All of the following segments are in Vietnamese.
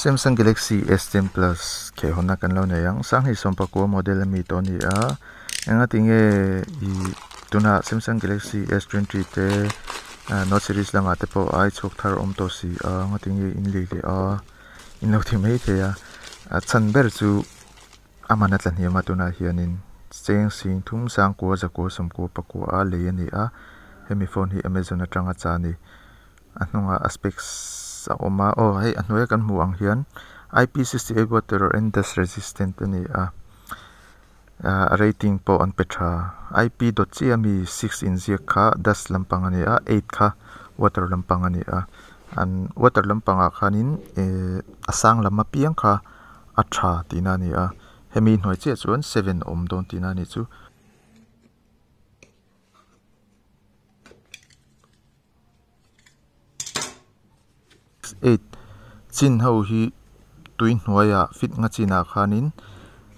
Samsung Galaxy S10 Plus ke hona kan lo neyang sang hi sompa ko model mi to ni a enga tinge i tuna Samsung Galaxy S20 te Note series lama te po ai chok thar om to si a nga tinge in li ke à, in lo thi mei te a a chan ber chu amana tlan hi ma tuna hianin cheng sing thum sang ko za ko som ko pa ko a lấy ni a hemi phone hi amazon atanga cha ni anunga aspects sa oma o hei anuai kan hmu ang hian IPCCA water and dust resistant ani a uh, rating po an petra IP dot chi ami 6 in zia kha dust lampang ani a 8 kha water lampang ani a an water lampanga khanin e asang lama piang kha atha tina ni a hemi hnoi che chuan 7 om don tina ni chu eight chin ho hi tui hnuaia fit nga china khanin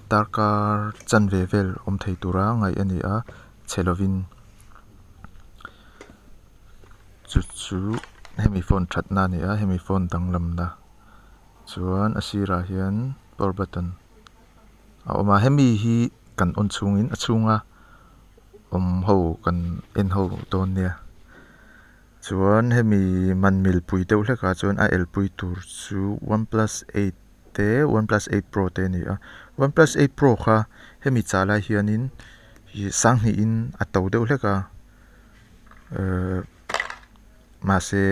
tarkar chan ve vel om thei tura ngai ani a chelovin chu chu hemi phone that na ni a hemi phone danglam na chuan asira ah hian power button a oma hemi hi kan on chungin a chunga om ho kan en ho ton nia chuan hemi manmil pui deuh hlekah chuan a el pui tur chu oneplus eight te oneplus 8 pro te ni a oneplus 8 pro kha hemi chalai hianin sang ni in a to deuh hleka ma se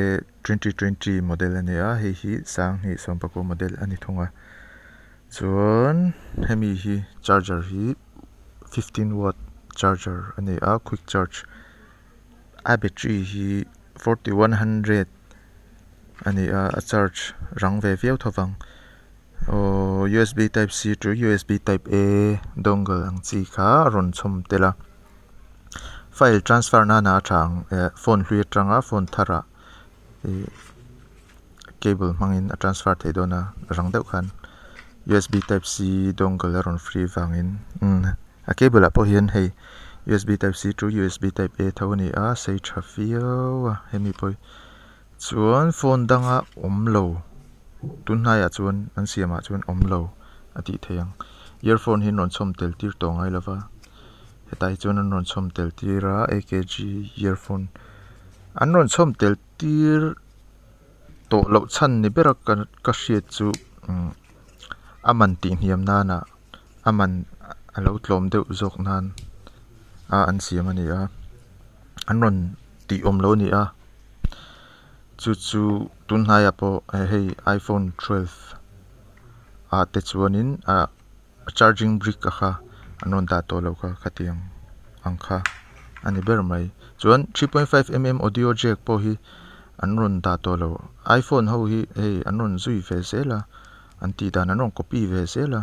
2020 model ani a hei hi sang ni sompako model ani thunga chuan hemi hi charger hi 15 watt charger ani a quick charge a battery hi 4100 ani uh, a a charge rang ve viau thawang o USB type C to USB type A dongle ang chi kha ron chum tela file transfer na na thang e, phone hlui tanga phone thara e, cable mangin a transfer thei dona rang deuh khan USB type C dongle ron free wangin mm, a cable a po hian hei USB Type C to USB Type A thâu ni a say trafio hemi poi Chuẩn phone danga omlo tun hai a chuan an siam a chuan omlo ati theyang earphone hin ron chom tel tir tong ai lova hetai chuan an ron chom tel tira AKG earphone Anh ron chom tel tir to lo chan ni bera ka ka hriat chu mm, aman ti hniam nana aman alo tlom deuh zawk nan a à, an siam ani a an ron ti om lo ni a chu chu tun hai a pawh hei iphone 12 a te chuanin a charging brick a à kha an ron da to lo kha khatiang ang kha ani ber mai chuan 3.5 mm audio jack pawh hi an ron da to lo iphone ho hi hei an ron zui ve sela an ti dan an ron copy ve sela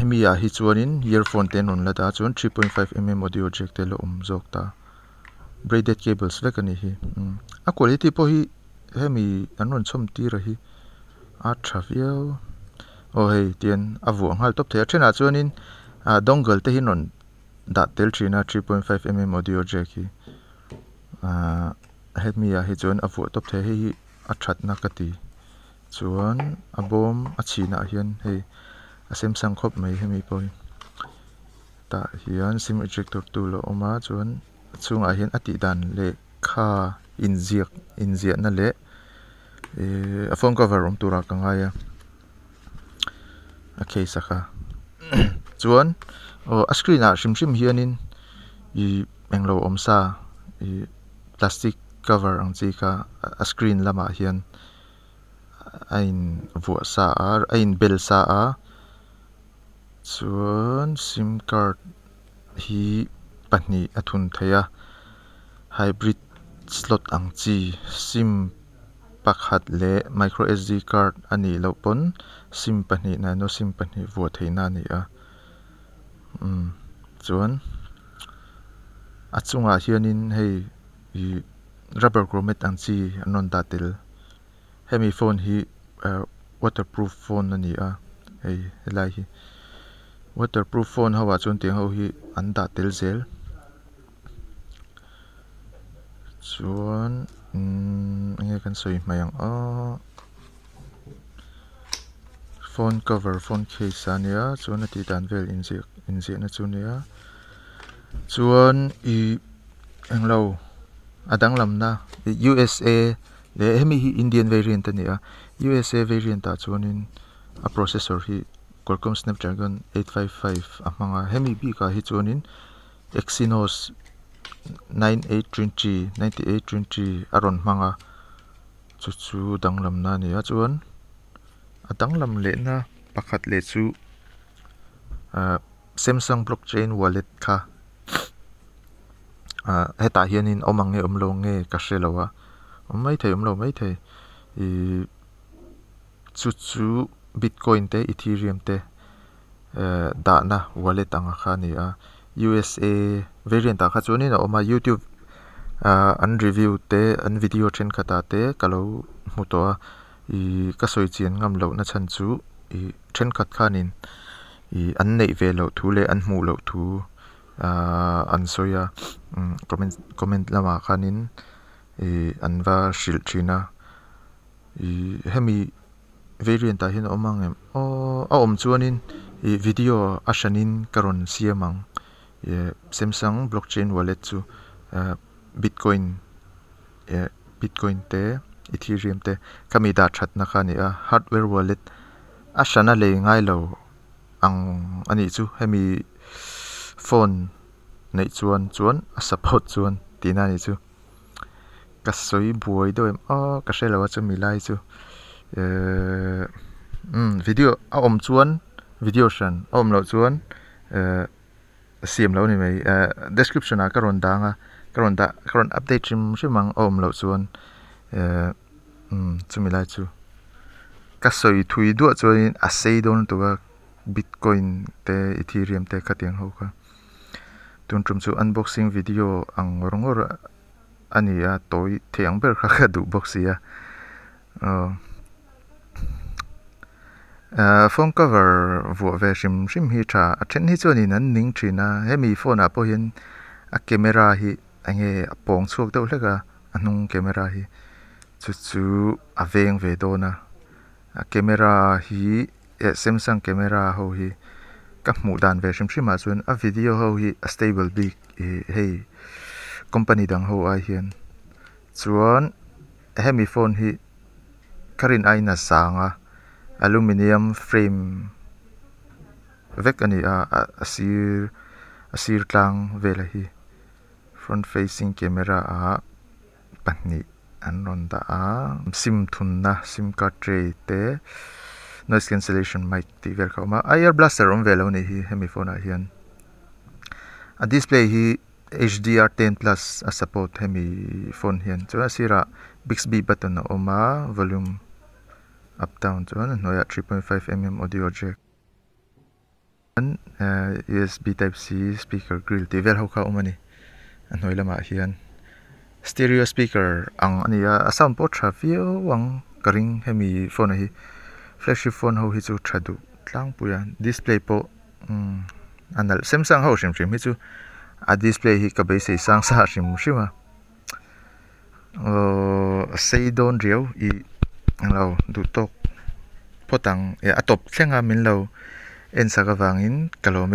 hemi ah hi chuanin earphone te an rawn la ta chuan three point five mm audio jack te la awm zawk ta braided cables vek ani hi mm. a quality pawh hi hemi an rawn chhawm tir a hi a tha viau o hei tian a vuah nghal top thei a then ah chuanin a dongle te hin rawn dah tel thina three point five mm audio jack hi a hemi ah hi chuan a vuah top thei hei hi a that na ka ti chuan a bawm a chhinah hian hei asem sang khóc mai he mi poi ta hian sim ejector tu lo oma chuan hiện ắt ati dan lệ kha in inziak inziak na le e, a phone cover om tura ka nga ya a case kha chuan o a screen a ah shim shim hianin i englo om sa i plastic cover ang chi ka a screen lama hian ain vuah sa a ain bel sa a chuan sim card hi pahnih a thun thei a hybrid slot ang chi sim pakhat leh micro sd card ani lo pawn sim pahnih nano sim pahnih vua theina ani a um hmm, chuan a chungah hianin hei i rubber grommet ang chi an rawn datel hemi phone hi uh, waterproof phone ani a hei helai hi waterproof phone hoa chun tiếng ho hi an da tel zel chuan um, anh em kan soi mai ang a phone cover phone case ania chuan ati dan vel in zi in zi na chu nia chuan i englo adang lam na USA le hemi hi Indian variant ania USA variant ta chuanin a processor hi Qualcomm Snapdragon 855 ang mga Hemi B ka hitunin Exynos 9820 9820 aron mga chu danglam na niya chuan danglam le na pakhat le chu uh, Samsung blockchain wallet kha uh, heta hianin omang nge omlo nge ka shelawa mai thei omlo mai thei i chu chu bitcoin te ethereum te eh, da na wallet anga khani a USA variant ta kha chuni na oma YouTube ah, an review te an video trên chen khata te kalo mu to i ka soi chen ngam lo na chan chu i chen khat khanin i an nei ve lo thu le an mu lo thu ah, an soya mm, comment comment lama khanin i an va shil china i hemi variant ta hin omang em o a om chuanin i video a shanin karon siamang ye samsung blockchain wallet chu eh, bitcoin ye bitcoin te ethereum te kami da that na khani a hardware wallet a shana le ngai lo ang ani chu hemi phone nei chuan chuan a support chuan tina ni chu ka soi buai do em a ka shelo chu milai chu Ờ, ừ, video a à, om chuan video shan om lo chuan siam lo ni mai description a karon danga karon da karon update chim chimang a om lo chuan ờ, ừ, chumi lai chu ka soi thui du chuan a sei don to ga bitcoin te ethereum te ka tiang ho ka tun chum chu unboxing video ang rongor ania à, toy theyang ber kha kha du boxia à. ờ Ờ, phone cover vừa về sim sim hi cha a chen hi chuan in an ning thina he mi phone a po hin a camera hi ange a pong chuak deuh hleka anung camera hi chu chu a veng ve na, a camera hi e, samsung camera ho hi ka hmu dan ve sim sim a chuan a video ho hi a stable big e, hey company dang ho a hian chuan he mi phone hi karin aina sanga aluminium frame vek ani a asir asir tlang vela hi front facing camera a pahni an da a sim thun na sim ka tray te noise cancellation mic ti vel khoma air blaster rom velo ni hi hemi phone a hian a display hi HDR 10 plus a support hemi phone hian chu asira Bixby button na oma volume Up down cho chuan an hnuaiah 3.5mm audio jack an USB uh, type C speaker grill tih vel ho kha awm ani a hnuai lamah hian stereo speaker ang ani uh, a a sound pawh tha viau Wang ka hemi phone hi flagship phone ho hi chu tha du tlang puya display po. um, anal samsung ho sim sim. hi chu a display hi ka bei sei sang sa sim hrim a uh, say don riau i เราดูตกพอตังเอะตบเชยงอามินเราเอ็นสักวางินกลัวไหม